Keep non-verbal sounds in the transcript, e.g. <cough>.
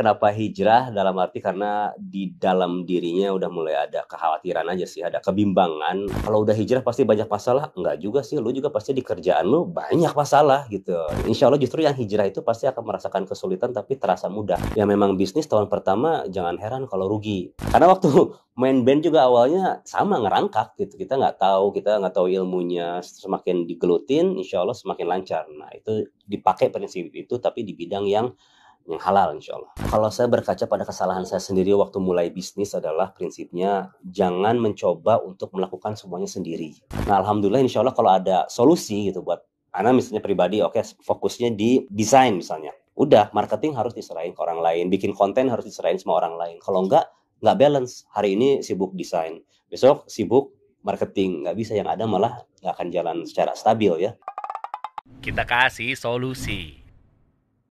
Kenapa hijrah? Dalam arti karena di dalam dirinya udah mulai ada kekhawatiran aja sih, ada kebimbangan. Kalau udah hijrah pasti banyak masalah. Enggak juga sih, lu juga pasti di kerjaan lu banyak masalah gitu. Insya Allah justru yang hijrah itu pasti akan merasakan kesulitan tapi terasa mudah. Ya memang bisnis tahun pertama jangan heran kalau rugi. Karena waktu <laughs> main band juga awalnya sama ngerangkak gitu. Kita nggak tahu, kita nggak tahu ilmunya. Semakin digelutin, insya Allah semakin lancar. Nah itu dipakai prinsip itu tapi di bidang yang yang hmm, halal insya Allah. Kalau saya berkaca pada kesalahan saya sendiri waktu mulai bisnis adalah prinsipnya jangan mencoba untuk melakukan semuanya sendiri. Nah Alhamdulillah insya Allah kalau ada solusi gitu buat Ana misalnya pribadi, oke okay, fokusnya di desain misalnya. Udah, marketing harus diserahin ke orang lain, bikin konten harus diserahin sama orang lain. Kalau enggak, nggak balance. Hari ini sibuk desain, besok sibuk marketing. Nggak bisa yang ada malah nggak akan jalan secara stabil ya. Kita kasih solusi.